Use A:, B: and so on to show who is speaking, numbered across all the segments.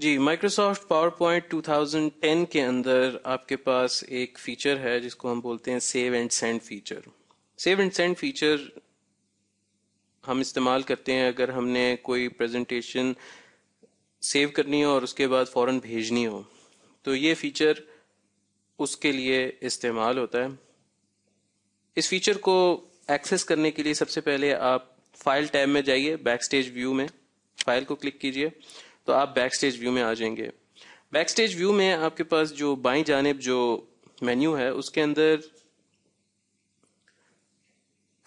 A: जी Microsoft PowerPoint two के अंदर आपके पास एक फीचर है जिसको हम बोलते हैं save and send feature save and send feature हम इस्तेमाल करते हैं अगर हमने कोई प्रेजेंटेशन सेव करनी हो और उसके बाद फ़ौर भेजनी हो तो ये फीचर उसके लिए इस्तेमाल होता है इस फीचर को एक्सेस करने के लिए सबसे पहले आप फाइल टैब में जाइए बैक स्टेज व्यू में फाइल को क्लिक कीजिए तो आप बैक स्टेज व्यू में आ जाएंगे बैक स्टेज व्यू में आपके पास जो बाई जानब जो मेन्यू है उसके अंदर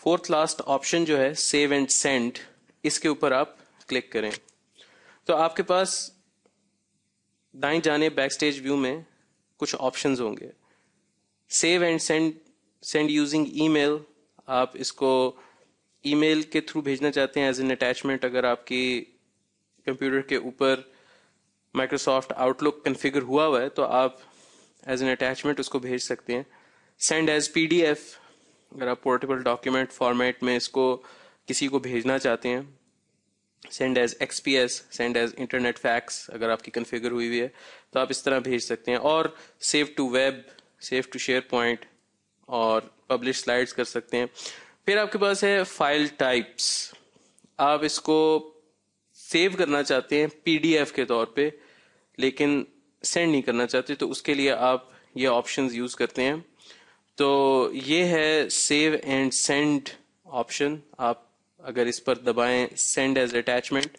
A: फोर्थ लास्ट ऑप्शन जो है सेव एंड सेंड इसके ऊपर आप क्लिक करें तो आपके पास दाई जाने बैक स्टेज व्यू में कुछ ऑप्शन होंगे save and send send using email आप इसको ईमेल के थ्रू भेजना चाहते हैं एज एन अटैचमेंट अगर आपकी कंप्यूटर के ऊपर माइक्रोसॉफ्ट आउटलुक कन्फिगर हुआ हुआ है तो आप एज एन अटैचमेंट उसको भेज सकते हैं send as P D F अगर आप पोर्टेबल डॉक्यूमेंट फॉर्मेट में इसको किसी को भेजना चाहते हैं send as XPS send as internet fax अगर आपकी कन्फिगर हुई हुई है तो आप इस तरह भेज सकते हैं और save to web save to SharePoint और पब्लिश स्लाइड्स कर सकते हैं फिर आपके पास है फाइल टाइप्स आप इसको सेव करना चाहते हैं पीडीएफ के तौर पे लेकिन सेंड नहीं करना चाहते तो उसके लिए आप ये ऑप्शंस यूज़ करते हैं तो ये है सेव एंड सेंड ऑप्शन आप अगर इस पर दबाएं सेंड एज अटैचमेंट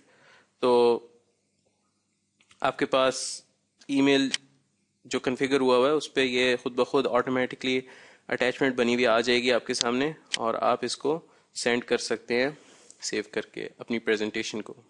A: तो आपके पास ईमेल जो कन्फिगर हुआ हुआ है उस पर यह खुद ब खुद ऑटोमेटिकली अटैचमेंट बनी हुई आ जाएगी आपके सामने और आप इसको सेंड कर सकते हैं सेव करके अपनी प्रेजेंटेशन को